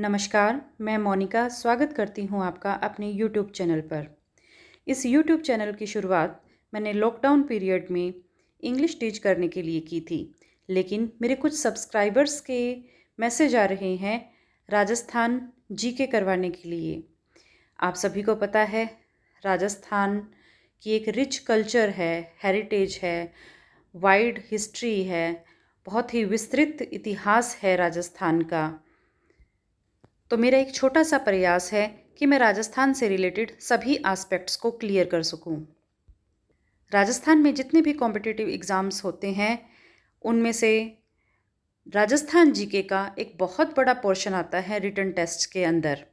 नमस्कार मैं मोनिका स्वागत करती हूँ आपका अपने यूट्यूब चैनल पर इस यूट्यूब चैनल की शुरुआत मैंने लॉकडाउन पीरियड में इंग्लिश टीच करने के लिए की थी लेकिन मेरे कुछ सब्सक्राइबर्स के मैसेज आ रहे हैं राजस्थान जी के करवाने के लिए आप सभी को पता है राजस्थान की एक रिच कल्चर है हेरिटेज है वाइड हिस्ट्री है बहुत ही विस्तृत इतिहास है राजस्थान का तो मेरा एक छोटा सा प्रयास है कि मैं राजस्थान से रिलेटेड सभी एस्पेक्ट्स को क्लियर कर सकूं। राजस्थान में जितने भी कॉम्पिटिटिव एग्ज़ाम्स होते हैं उनमें से राजस्थान जीके का एक बहुत बड़ा पोर्शन आता है रिटर्न टेस्ट के अंदर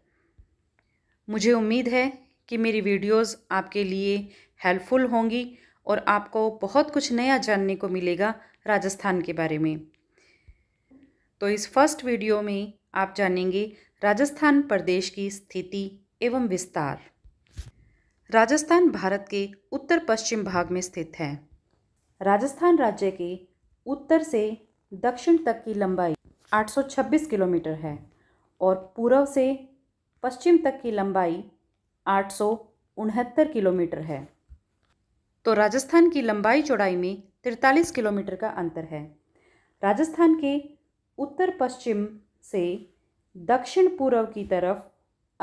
मुझे उम्मीद है कि मेरी वीडियोस आपके लिए हेल्पफुल होंगी और आपको बहुत कुछ नया जानने को मिलेगा राजस्थान के बारे में तो इस फर्स्ट वीडियो में आप जानेंगे राजस्थान प्रदेश की स्थिति एवं विस्तार राजस्थान भारत के उत्तर पश्चिम भाग में स्थित है राजस्थान राज्य के उत्तर से दक्षिण तक की लंबाई 826 किलोमीटर है और पूर्व से पश्चिम तक की लंबाई आठ किलोमीटर है तो राजस्थान की लंबाई चौड़ाई में 43 किलोमीटर का अंतर है राजस्थान के उत्तर पश्चिम से दक्षिण पूर्व की तरफ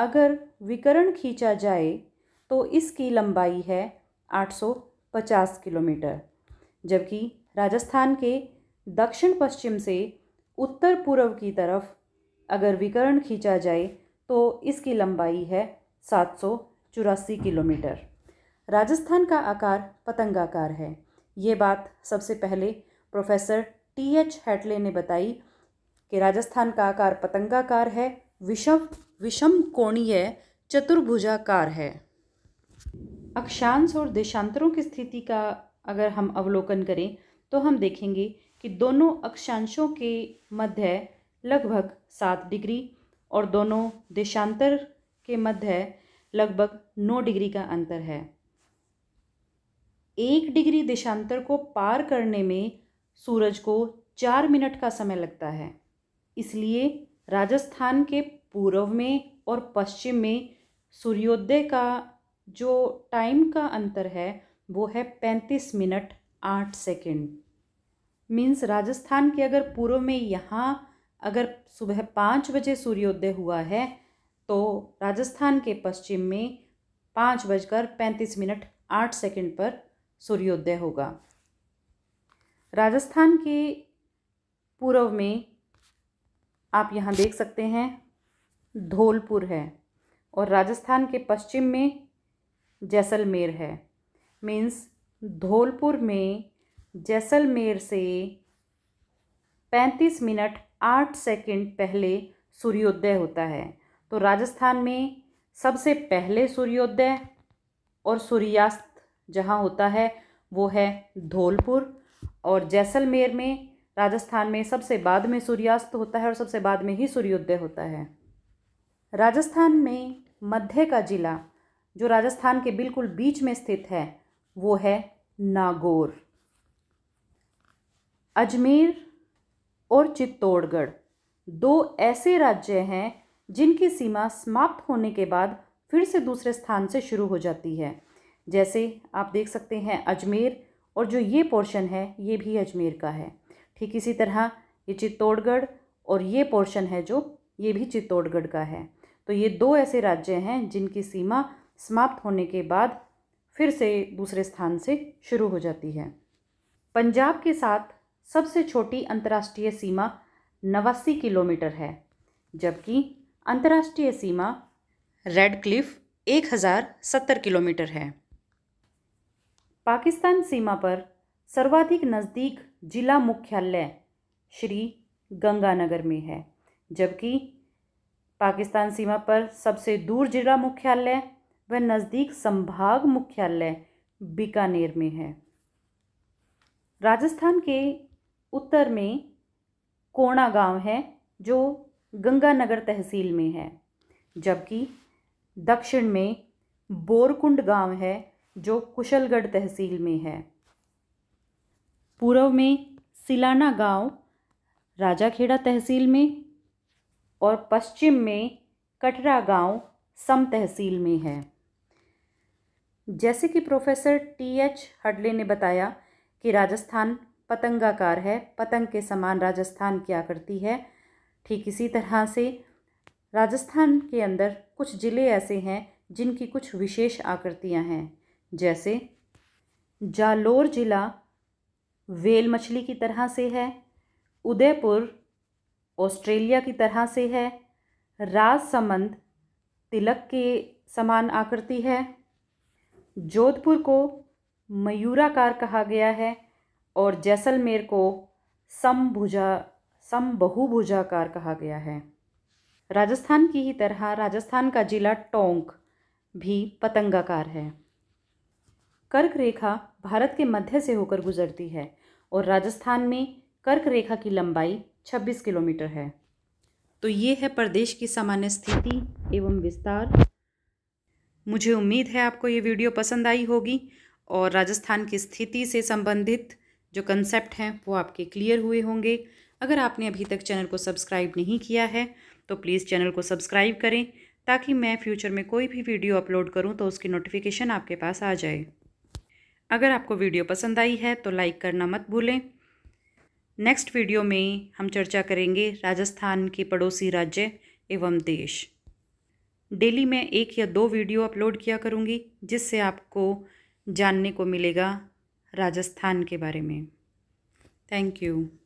अगर विकर्ण खींचा जाए तो इसकी लंबाई है 850 किलोमीटर जबकि राजस्थान के दक्षिण पश्चिम से उत्तर पूर्व की तरफ अगर विकर्ण खींचा जाए तो इसकी लंबाई है सात सौ किलोमीटर राजस्थान का आकार पतंगाकार है ये बात सबसे पहले प्रोफेसर टी एच हैटले ने बताई कि राजस्थान का आकार पतंगाकार है विषम विषम कोणीय चतुर्भुजाकार है अक्षांश और देशांतरों की स्थिति का अगर हम अवलोकन करें तो हम देखेंगे कि दोनों अक्षांशों के मध्य लगभग सात डिग्री और दोनों देशांतर के मध्य लगभग नौ डिग्री का अंतर है एक डिग्री देशांतर को पार करने में सूरज को चार मिनट का समय लगता है इसलिए राजस्थान के पूर्व में और पश्चिम में सूर्योदय का जो टाइम का अंतर है वो है पैंतीस मिनट आठ सेकेंड मीन्स राजस्थान के अगर पूर्व में यहाँ अगर सुबह पाँच बजे सूर्योदय हुआ है तो राजस्थान के पश्चिम में पाँच बजकर पैंतीस मिनट आठ सेकेंड पर सूर्योदय होगा राजस्थान के पूर्व में आप यहाँ देख सकते हैं धौलपुर है और राजस्थान के पश्चिम में जैसलमेर है मीन्स धौलपुर में जैसलमेर से पैंतीस मिनट आठ सेकंड पहले सूर्योदय होता है तो राजस्थान में सबसे पहले सूर्योदय और सूर्यास्त जहाँ होता है वो है धौलपुर और जैसलमेर में राजस्थान में सबसे बाद में सूर्यास्त होता है और सबसे बाद में ही सूर्योदय होता है राजस्थान में मध्य का ज़िला जो राजस्थान के बिल्कुल बीच में स्थित है वो है नागौर अजमेर और चित्तौड़गढ़ दो ऐसे राज्य हैं जिनकी सीमा समाप्त होने के बाद फिर से दूसरे स्थान से शुरू हो जाती है जैसे आप देख सकते हैं अजमेर और जो ये पोर्शन है ये भी अजमेर का है ठीक इसी तरह ये चित्तौड़गढ़ और ये पोर्शन है जो ये भी चित्तौड़गढ़ का है तो ये दो ऐसे राज्य हैं जिनकी सीमा समाप्त होने के बाद फिर से दूसरे स्थान से शुरू हो जाती है पंजाब के साथ सबसे छोटी अंतर्राष्ट्रीय सीमा नवासी किलोमीटर है जबकि अंतर्राष्ट्रीय सीमा रेड क्लिफ एक हज़ार सत्तर किलोमीटर है पाकिस्तान सीमा पर सर्वाधिक नज़दीक जिला मुख्यालय श्री गंगानगर में है जबकि पाकिस्तान सीमा पर सबसे दूर जिला मुख्यालय व नज़दीक संभाग मुख्यालय बीकानेर में है राजस्थान के उत्तर में कोणा गांव है जो गंगानगर तहसील में है जबकि दक्षिण में बोरकुंड गांव है जो कुशलगढ़ तहसील में है पूर्व में सिलाना गांव राजाखेड़ा तहसील में और पश्चिम में कटरा गांव सम तहसील में है जैसे कि प्रोफेसर टी एच हडले ने बताया कि राजस्थान पतंगाकार है पतंग के समान राजस्थान की आकृति है ठीक इसी तरह से राजस्थान के अंदर कुछ ज़िले ऐसे हैं जिनकी कुछ विशेष आकृतियां हैं जैसे जालोर ज़िला वेल मछली की तरह से है उदयपुर ऑस्ट्रेलिया की तरह से है राजसमंद तिलक के समान आकृति है जोधपुर को मयूराकार कहा गया है और जैसलमेर को समभुजा समबहुभुजाकार कहा गया है राजस्थान की ही तरह राजस्थान का जिला टोंक भी पतंगाकार है कर्क रेखा भारत के मध्य से होकर गुजरती है और राजस्थान में कर्क रेखा की लंबाई 26 किलोमीटर है तो ये है प्रदेश की सामान्य स्थिति एवं विस्तार मुझे उम्मीद है आपको ये वीडियो पसंद आई होगी और राजस्थान की स्थिति से संबंधित जो कंसेप्ट हैं वो आपके क्लियर हुए होंगे अगर आपने अभी तक चैनल को सब्सक्राइब नहीं किया है तो प्लीज़ चैनल को सब्सक्राइब करें ताकि मैं फ्यूचर में कोई भी वीडियो अपलोड करूं तो उसकी नोटिफिकेशन आपके पास आ जाए अगर आपको वीडियो पसंद आई है तो लाइक करना मत भूलें नेक्स्ट वीडियो में हम चर्चा करेंगे राजस्थान के पड़ोसी राज्य एवं देश डेली मैं एक या दो वीडियो अपलोड किया करूँगी जिससे आपको जानने को मिलेगा राजस्थान के बारे में थैंक यू